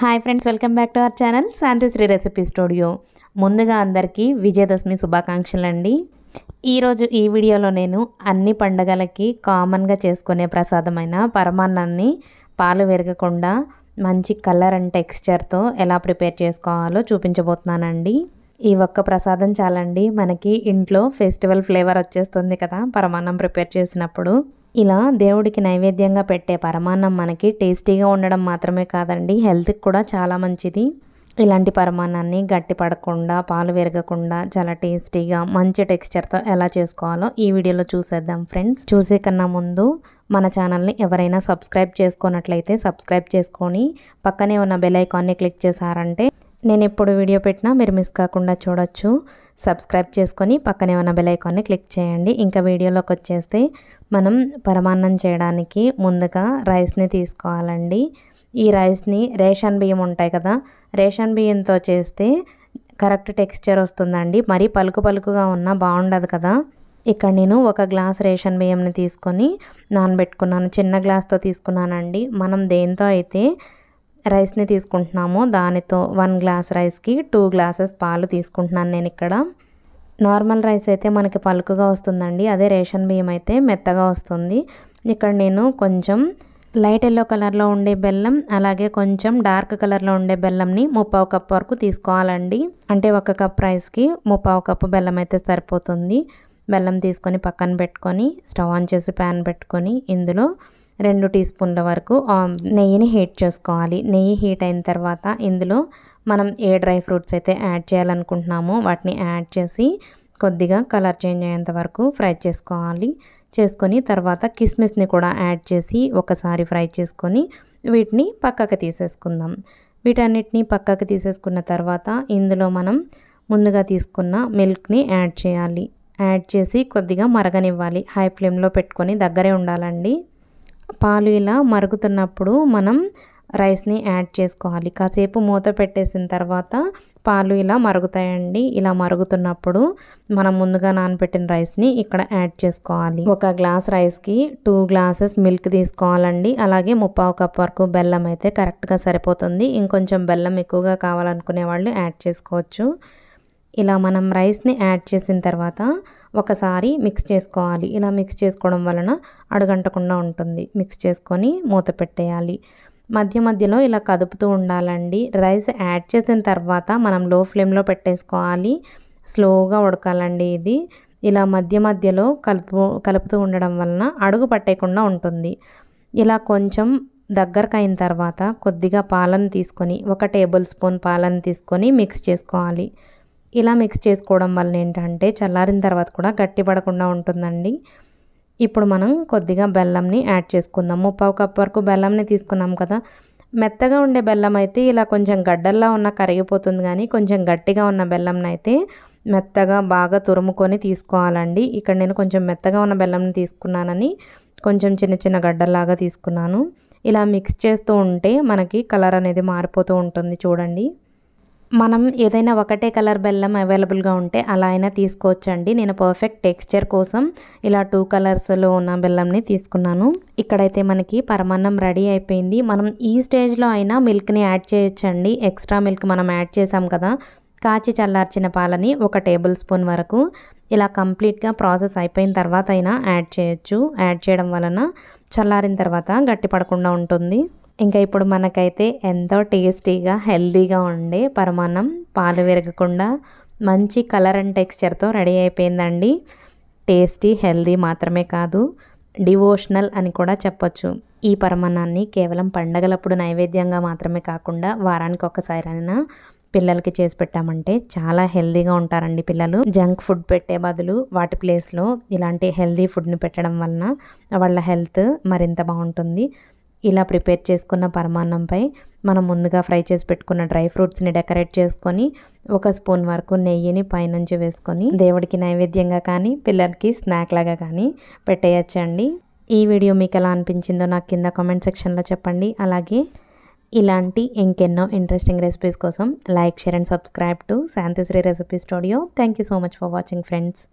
hi friends welcome back to our channel Shanthisri recipe studio ముందుగా అందరికీ విజయదశమి శుభాకాంక్షలు అండి ఈరోజు ఈ వీడియోలో నేను అన్ని పండగలకి కామన్గా చేసుకునే ప్రసాదమైన పరమాన్నాన్ని పాలు విరగకుండా మంచి కలర్ అండ్ టెక్స్చర్తో ఎలా ప్రిపేర్ చేసుకోవాలో చూపించబోతున్నానండి ఈ ఒక్క ప్రసాదం చాలండి మనకి ఇంట్లో ఫెస్టివల్ ఫ్లేవర్ వచ్చేస్తుంది కదా పరమాన్నం ప్రిపేర్ చేసినప్పుడు ఇలా దేవుడికి నైవేద్యంగా పెట్టే పరమాన్నం మనకి టేస్టీగా ఉండడం మాత్రమే కాదండి హెల్త్కి కూడా చాలా మంచిది ఇలాంటి పరమాన్నాన్ని గట్టి పడకుండా పాలు విరగకుండా చాలా టేస్టీగా మంచి టెక్స్చర్తో ఎలా చేసుకోవాలో ఈ వీడియోలో చూసేద్దాం ఫ్రెండ్స్ చూసే కన్నా ముందు మన ఛానల్ని ఎవరైనా సబ్స్క్రైబ్ చేసుకున్నట్లయితే సబ్స్క్రైబ్ చేసుకొని పక్కనే ఉన్న బెల్ ఐకాన్ని క్లిక్ చేశారంటే నేను ఎప్పుడు వీడియో పెట్టినా మీరు మిస్ కాకుండా చూడొచ్చు సబ్స్క్రైబ్ చేసుకొని పక్కనే ఉన్న బెలైకాన్ని క్లిక్ చేయండి ఇంకా వీడియోలోకి వచ్చేస్తే మనం పరమాన్నం చేయడానికి ముందుగా రైస్ని తీసుకోవాలండి ఈ రైస్ని రేషన్ బియ్యం ఉంటాయి కదా రేషన్ బియ్యంతో చేస్తే కరెక్ట్ టెక్స్చర్ వస్తుందండి మరీ పలుకు పలుకుగా ఉన్నా బాగుండదు కదా ఇక్కడ నేను ఒక గ్లాస్ రేషన్ బియ్యంని తీసుకొని నానబెట్టుకున్నాను చిన్న గ్లాస్తో తీసుకున్నానండి మనం దేంతో అయితే రైస్ని తీసుకుంటున్నాము దానితో వన్ గ్లాస్ రైస్కి టూ గ్లాసెస్ పాలు తీసుకుంటున్నాను నేను ఇక్కడ నార్మల్ రైస్ అయితే మనకి పలుకుగా వస్తుందండి అదే రేషన్ బియ్యం అయితే మెత్తగా వస్తుంది ఇక్కడ నేను కొంచెం లైట్ ఎల్లో కలర్లో ఉండే బెల్లం అలాగే కొంచెం డార్క్ కలర్లో ఉండే బెల్లంని ముప్పావు కప్పు వరకు తీసుకోవాలండి అంటే ఒక కప్ రైస్కి ముప్పావు కప్పు బెల్లం అయితే సరిపోతుంది బెల్లం తీసుకొని పక్కన పెట్టుకొని స్టవ్ ఆన్ చేసి ప్యాన్ పెట్టుకొని ఇందులో రెండు టీ స్పూన్ల వరకు నెయ్యిని హీట్ చేసుకోవాలి నెయ్యి హీట్ అయిన తర్వాత ఇందులో మనం ఏ డ్రై ఫ్రూట్స్ అయితే యాడ్ చేయాలనుకుంటున్నామో వాటిని యాడ్ చేసి కొద్దిగా కలర్ చేంజ్ అయ్యేంత వరకు ఫ్రై చేసుకోవాలి చేసుకొని తర్వాత కిస్మిస్ని కూడా యాడ్ చేసి ఒకసారి ఫ్రై చేసుకొని వీటిని పక్కకు తీసేసుకుందాం వీటన్నిటిని పక్కకు తీసేసుకున్న తర్వాత ఇందులో మనం ముందుగా తీసుకున్న మిల్క్ని యాడ్ చేయాలి యాడ్ చేసి కొద్దిగా మరగనివ్వాలి హై ఫ్లేమ్లో పెట్టుకొని దగ్గరే ఉండాలండి పాలు ఇలా మరుగుతున్నప్పుడు మనం రైస్ని యాడ్ చేసుకోవాలి కాసేపు మూత పెట్టేసిన తర్వాత పాలు ఇలా మరుగుతాయండి ఇలా మరుగుతున్నప్పుడు మనం ముందుగా నానబెట్టిన రైస్ని ఇక్కడ యాడ్ చేసుకోవాలి ఒక గ్లాస్ రైస్కి టూ గ్లాసెస్ మిల్క్ తీసుకోవాలండి అలాగే ముప్పావు కప్ వరకు బెల్లం అయితే కరెక్ట్గా సరిపోతుంది ఇంకొంచెం బెల్లం ఎక్కువగా కావాలనుకునే వాళ్ళు యాడ్ చేసుకోవచ్చు ఇలా మనం రైస్ని యాడ్ చేసిన తర్వాత ఒకసారి మిక్స్ చేసుకోవాలి ఇలా మిక్స్ చేసుకోవడం వలన అడగంటకుండా ఉంటుంది మిక్స్ చేసుకొని మూత పెట్టేయాలి మధ్య మధ్యలో ఇలా కదుపుతూ ఉండాలండి రైస్ యాడ్ చేసిన తర్వాత మనం లో ఫ్లేమ్లో పెట్టేసుకోవాలి స్లోగా ఉడకాలండి ఇది ఇలా మధ్య మధ్యలో కలుపు కలుపుతూ ఉండడం వలన అడుగు పట్టేయకుండా ఉంటుంది ఇలా కొంచెం దగ్గరకు అయిన తర్వాత కొద్దిగా పాలను తీసుకొని ఒక టేబుల్ స్పూన్ పాలను తీసుకొని మిక్స్ చేసుకోవాలి ఇలా మిక్స్ చేసుకోవడం వల్ల ఏంటంటే చల్లారిన తర్వాత కూడా గట్టి పడకుండా ఉంటుందండి ఇప్పుడు మనం కొద్దిగా బెల్లంని యాడ్ చేసుకుందాం ముప్పావు కప్ వరకు బెల్లంని తీసుకున్నాం కదా మెత్తగా ఉండే బెల్లం అయితే ఇలా కొంచెం గడ్డల్లా ఉన్న కరిగిపోతుంది కానీ కొంచెం గట్టిగా ఉన్న బెల్లంని అయితే మెత్తగా బాగా తురుముకొని తీసుకోవాలండి ఇక్కడ నేను కొంచెం మెత్తగా ఉన్న బెల్లంని తీసుకున్నానని కొంచెం చిన్న చిన్న గడ్డల్లాగా తీసుకున్నాను ఇలా మిక్స్ చేస్తూ ఉంటే మనకి కలర్ అనేది మారిపోతూ ఉంటుంది చూడండి మనం ఏదైనా ఒకటే కలర్ బెల్లం అవైలబుల్గా ఉంటే అలా అయినా తీసుకోవచ్చండి నేను పర్ఫెక్ట్ టెక్స్చర్ కోసం ఇలా టూ కలర్స్లో ఉన్న బెల్లంని తీసుకున్నాను ఇక్కడైతే మనకి పరమాన్నం రెడీ అయిపోయింది మనం ఈ స్టేజ్లో అయినా మిల్క్ని యాడ్ చేయొచ్చండి ఎక్స్ట్రా మిల్క్ మనం యాడ్ చేసాం కదా కాచి చల్లార్చిన పాలని ఒక టేబుల్ స్పూన్ వరకు ఇలా కంప్లీట్గా ప్రాసెస్ అయిపోయిన తర్వాత అయినా యాడ్ చేయొచ్చు యాడ్ చేయడం వలన చల్లారిన తర్వాత గట్టి పడకుండా ఉంటుంది ఇంకా ఇప్పుడు మనకైతే ఎంతో టేస్టీగా హెల్దీగా ఉండే పరమాన్నం పాలు విరగకుండా మంచి కలర్ అండ్ టెక్స్చర్తో రెడీ అయిపోయిందండి టేస్టీ హెల్దీ మాత్రమే కాదు డివోషనల్ అని కూడా చెప్పొచ్చు ఈ పరమాణాన్ని కేవలం పండగలప్పుడు నైవేద్యంగా మాత్రమే కాకుండా వారానికి ఒకసారైనా పిల్లలకి చేసి పెట్టామంటే చాలా హెల్దీగా ఉంటారండి పిల్లలు జంక్ ఫుడ్ పెట్టే బదులు వాటి ప్లేస్లో ఇలాంటి హెల్దీ ఫుడ్ని పెట్టడం వలన వాళ్ళ హెల్త్ మరింత బాగుంటుంది ఇలా ప్రిపేర్ చేసుకున్న పరమాన్నంపై మనం ముందుగా ఫ్రై చేసి పెట్టుకున్న డ్రై ఫ్రూట్స్ని డెకరేట్ చేసుకొని ఒక స్పూన్ వరకు నెయ్యిని పైనుంచి వేసుకొని దేవుడికి నైవేద్యంగా కానీ పిల్లలకి స్నాక్ లాగా కానీ పెట్టేయచ్చండి ఈ వీడియో మీకు ఎలా అనిపించిందో నాకు కింద కామెంట్ సెక్షన్లో చెప్పండి అలాగే ఇలాంటి ఇంకెన్నో ఇంట్రెస్టింగ్ రెసిపీస్ కోసం like share and subscribe to Shanthisri recipe studio thank you so much for watching friends